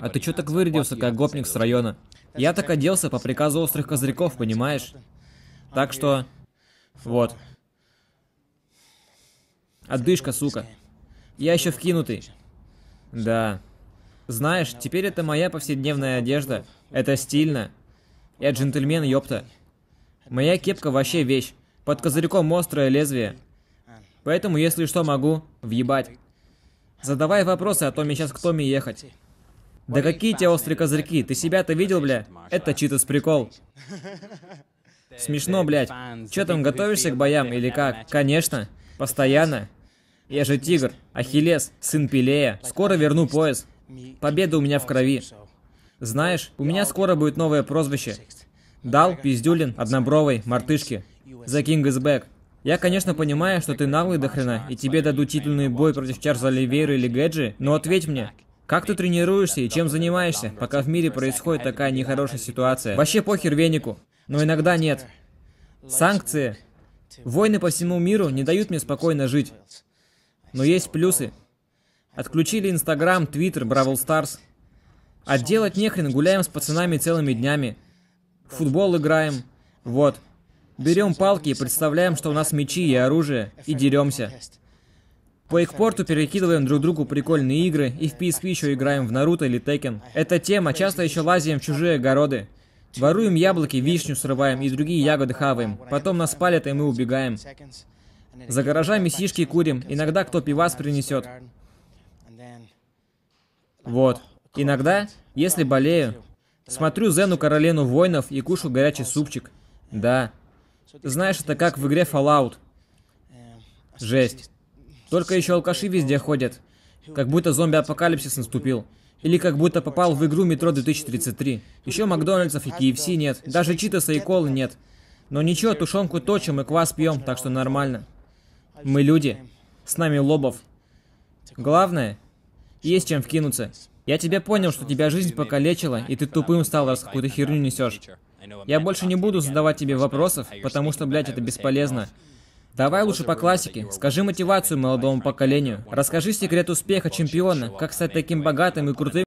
А ты чё так вырядился, как гопник с района? Я так оделся по приказу острых козырьков, понимаешь? Так что... Вот. Отдышка, сука. Я еще вкинутый. Да. Знаешь, теперь это моя повседневная одежда. Это стильно. Я джентльмен, ёпта. Моя кепка вообще вещь. Под козырьком острое лезвие. Поэтому, если что, могу въебать. Задавай вопросы, а то мне сейчас к Томе ехать. Да какие тебе острые козырьки? Ты себя-то видел, бля? Это читас прикол. Смешно, блядь. Че там, готовишься к боям или как? Конечно. Постоянно. Я же тигр, Ахиллес, сын Пилея. Скоро верну пояс. Победа у меня в крови. Знаешь, у меня скоро будет новое прозвище. Дал, пиздюлин, однобровый, мартышки. The King is back. Я, конечно, понимаю, что ты наглый до хрена, и тебе дадут титульный бой против Чарльза Оливейра или Гэджи, но ответь мне, как ты тренируешься и чем занимаешься, пока в мире происходит такая нехорошая ситуация? Вообще похер венику, но иногда нет. Санкции, войны по всему миру не дают мне спокойно жить. Но есть плюсы. Отключили Инстаграм, Твиттер, Бравл Старс. Отделать а нехрен, гуляем с пацанами целыми днями. В футбол играем. Вот. Берем палки и представляем, что у нас мечи и оружие, и деремся. По Экпорту перекидываем друг другу прикольные игры, и в PSP еще играем в Наруто или Текен. Это тема, часто еще лазим в чужие огороды. Воруем яблоки, вишню срываем и другие ягоды хаваем. Потом нас палят, и мы убегаем. За гаражами сишки курим, иногда кто пивас принесет. Вот. Иногда, если болею, смотрю Зену Каролену Воинов и кушаю горячий супчик. Да. Знаешь, это как в игре Fallout. Жесть. Только еще алкаши везде ходят. Как будто зомби-апокалипсис наступил. Или как будто попал в игру Метро 2033. Еще Макдональдсов и КФС нет. Даже Читаса и Колы нет. Но ничего, тушенку точим и квас пьем, так что нормально. Мы люди. С нами лобов. Главное, есть чем вкинуться. Я тебя понял, что тебя жизнь покалечила, и ты тупым стал, раз какую-то херню несешь. Я больше не буду задавать тебе вопросов, потому что, блядь, это бесполезно. Давай лучше по классике. Скажи мотивацию молодому поколению. Расскажи секрет успеха чемпиона, как стать таким богатым и крутым,